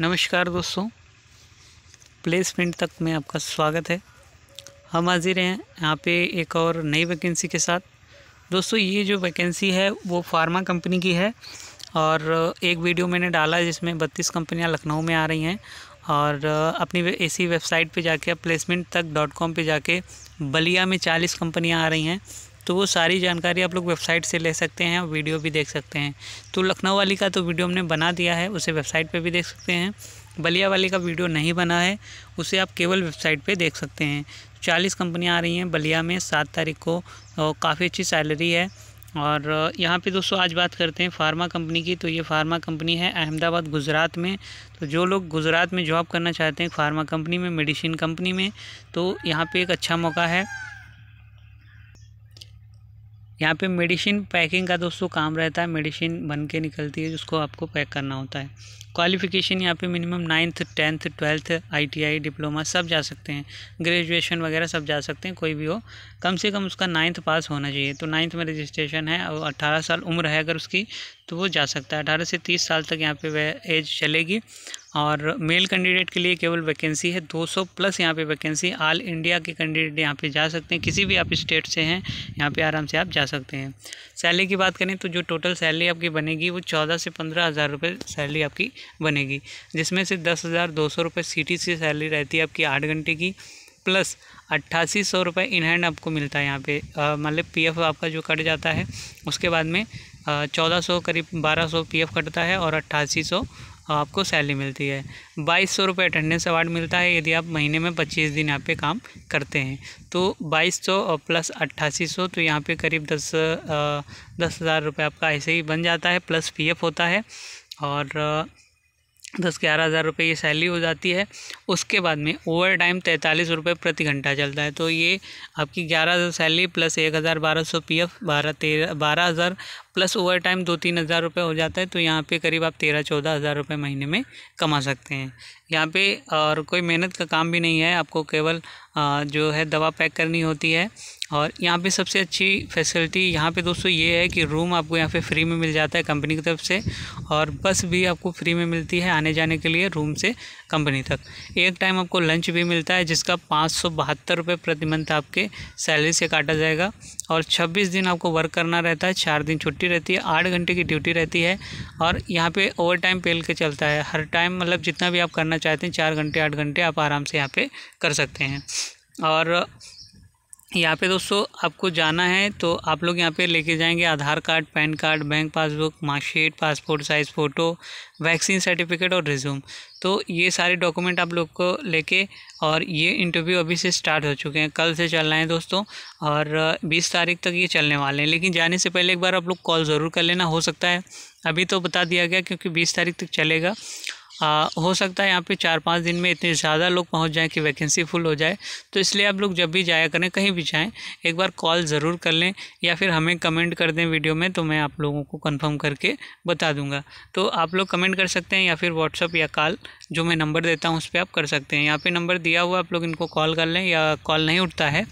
नमस्कार दोस्तों प्लेसमेंट तक में आपका स्वागत है हम हाजिर हैं यहाँ पे एक और नई वैकेंसी के साथ दोस्तों ये जो वैकेंसी है वो फार्मा कंपनी की है और एक वीडियो मैंने डाला जिसमें बत्तीस कंपनियाँ लखनऊ में आ रही हैं और अपनी इसी वेबसाइट पे जाके प्लेसमेंट तक डॉट कॉम पर जाके बलिया में चालीस कंपनियाँ आ रही हैं तो वो सारी जानकारी आप लोग वेबसाइट से ले सकते हैं और वीडियो भी देख सकते हैं तो लखनऊ वाली का तो वीडियो हमने बना दिया है उसे वेबसाइट पर भी देख सकते हैं बलिया वाली का वीडियो नहीं बना है उसे आप केवल वेबसाइट पर देख सकते हैं चालीस कंपनियाँ आ रही हैं बलिया में सात तारीख को काफ़ी अच्छी सैलरी है और यहाँ पे दोस्तों आज बात करते हैं फार्मा कंपनी की तो ये फार्मा कंपनी है अहमदाबाद गुजरात में तो जो लोग गुजरात में जॉब करना चाहते हैं फार्मा कंपनी में मेडिसिन कंपनी में तो यहाँ पे एक अच्छा मौका है यहाँ पे मेडिसिन पैकिंग का दोस्तों काम रहता है मेडिसिन बन के निकलती है जिसको आपको पैक करना होता है क्वालिफिकेशन यहाँ पे minimum ninth tenth twelfth ITI diploma सब जा सकते हैं ग्रेजुएशन वगैरह सब जा सकते हैं कोई भी हो कम से कम उसका नाइन्थ पास होना चाहिए तो नाइन्थ में रजिस्ट्रेशन है और अट्ठारह साल उम्र है अगर उसकी तो वो जा सकता है अठारह से तीस साल तक यहाँ पर वह एज चलेगी और मेल कैंडिडेट के लिए केवल वैकेंसी है 200 प्लस यहाँ पे वैकेंसी ऑल इंडिया के कैंडिडेट यहाँ पे जा सकते हैं किसी भी आप स्टेट से हैं यहाँ पे आराम से आप जा सकते हैं सैलरी की बात करें तो जो टोटल सैलरी आपकी बनेगी वो चौदह से पंद्रह हज़ार रुपये सैलरी आपकी बनेगी जिसमें से दस हज़ार दो सौ रुपये सी से सैलरी रहती है आपकी आठ घंटे की प्लस अट्ठासी सौ रुपये इन हैंड आपको मिलता है यहाँ पे मतलब पीएफ आपका जो कट जाता है उसके बाद में चौदह सौ करीब बारह सौ पी कटता है और अट्ठासी सौ आपको सैलरी मिलती है बाईस सौ रुपये अटेंडेंस अवार्ड मिलता है यदि आप महीने में पच्चीस दिन यहाँ पे काम करते हैं तो बाईस सौ और प्लस अट्ठासी सौ तो यहाँ पे करीब दस दस हज़ार रुपये आपका ऐसे ही बन जाता है प्लस पीएफ होता है और दस ग्यारह हज़ार रुपये ये सैलरी हो जाती है उसके बाद में ओवर टाइम तैंतालीस रुपये प्रति घंटा चलता है तो ये आपकी ग्यारह हज़ार सैलरी प्लस एक हज़ार बारह सौ पी एफ बारह तेरह बारह हज़ार प्लस ओवर टाइम दो तीन हज़ार रुपये हो जाता है तो यहाँ पे करीब आप तेरह चौदह हज़ार रुपये महीने में कमा सकते हैं यहाँ पे और कोई मेहनत का काम भी नहीं है आपको केवल जो है दवा पैक करनी होती है और यहाँ पे सबसे अच्छी फैसिलिटी यहाँ पे दोस्तों ये है कि रूम आपको यहाँ पे फ्री में मिल जाता है कंपनी की तरफ से और बस भी आपको फ्री में मिलती है आने जाने के लिए रूम से कंपनी तक एक टाइम आपको लंच भी मिलता है जिसका पाँच सौ बहत्तर रुपये प्रति मंथ आपके सैलरी से काटा जाएगा और छब्बीस दिन आपको वर्क करना रहता है चार दिन छुट्टी ड्यूटी रहती है आठ घंटे की ड्यूटी रहती है और यहाँ पे ओवर टाइम पेल के चलता है हर टाइम मतलब जितना भी आप करना चाहते हैं चार घंटे आठ घंटे आप आराम से यहाँ पे कर सकते हैं और यहाँ पे दोस्तों आपको जाना है तो आप लोग यहाँ पे लेके जाएंगे Aadhaar card PAN card bank passbook marksheet passport size photo vaccine certificate और रिज्यूम तो ये सारे डॉक्यूमेंट आप लोग को लेके और ये इंटरव्यू अभी से स्टार्ट हो चुके हैं कल से चलना है दोस्तों और बीस तारीख तक ये चलने वाले हैं लेकिन जाने से पहले एक बार आप लोग कॉल ज़रूर कर लेना हो सकता है अभी तो बता दिया गया क्योंकि बीस तारीख तक चलेगा आ, हो सकता है यहाँ पे चार पाँच दिन में इतने ज़्यादा लोग पहुँच जाएँ कि वैकेंसी फुल हो जाए तो इसलिए आप लोग जब भी जाया करें कहीं भी जाएँ एक बार कॉल ज़रूर कर लें या फिर हमें कमेंट कर दें वीडियो में तो मैं आप लोगों को कन्फर्म करके बता दूंगा तो आप लोग कमेंट कर सकते हैं या फिर व्हाट्सअप या कॉल जो मैं नंबर देता हूँ उस पर आप कर सकते हैं यहाँ पर नंबर दिया हुआ आप लोग इनको कॉल कर लें या कॉल नहीं उठता है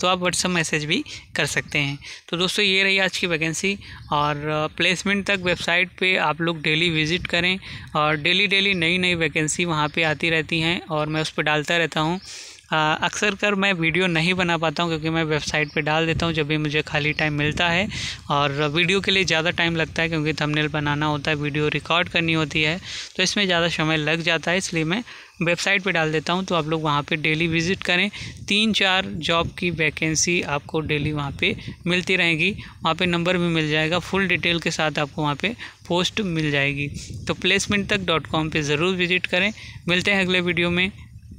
तो आप व्हाट्सअप मैसेज भी कर सकते हैं तो दोस्तों ये रही आज की वैकेंसी और प्लेसमेंट तक वेबसाइट पे आप लोग डेली विजिट करें और डेली डेली नई नई वैकेंसी वहाँ पे आती रहती हैं और मैं उस पर डालता रहता हूँ हाँ, अक्सर कर मैं वीडियो नहीं बना पाता हूँ क्योंकि मैं वेबसाइट पे डाल देता हूँ जब भी मुझे खाली टाइम मिलता है और वीडियो के लिए ज़्यादा टाइम लगता है क्योंकि थंबनेल बनाना होता है वीडियो रिकॉर्ड करनी होती है तो इसमें ज़्यादा समय लग जाता है इसलिए मैं वेबसाइट पे डाल देता हूँ तो आप लोग वहाँ पे डेली विज़िट करें तीन चार जॉब की वैकेंसी आपको डेली वहाँ पे मिलती रहेगी वहाँ पे नंबर भी मिल जाएगा फुल डिटेल के साथ आपको वहाँ पे पोस्ट मिल जाएगी तो प्लेसमेंट तक डॉट कॉम पर ज़रूर विज़िट करें मिलते हैं अगले वीडियो में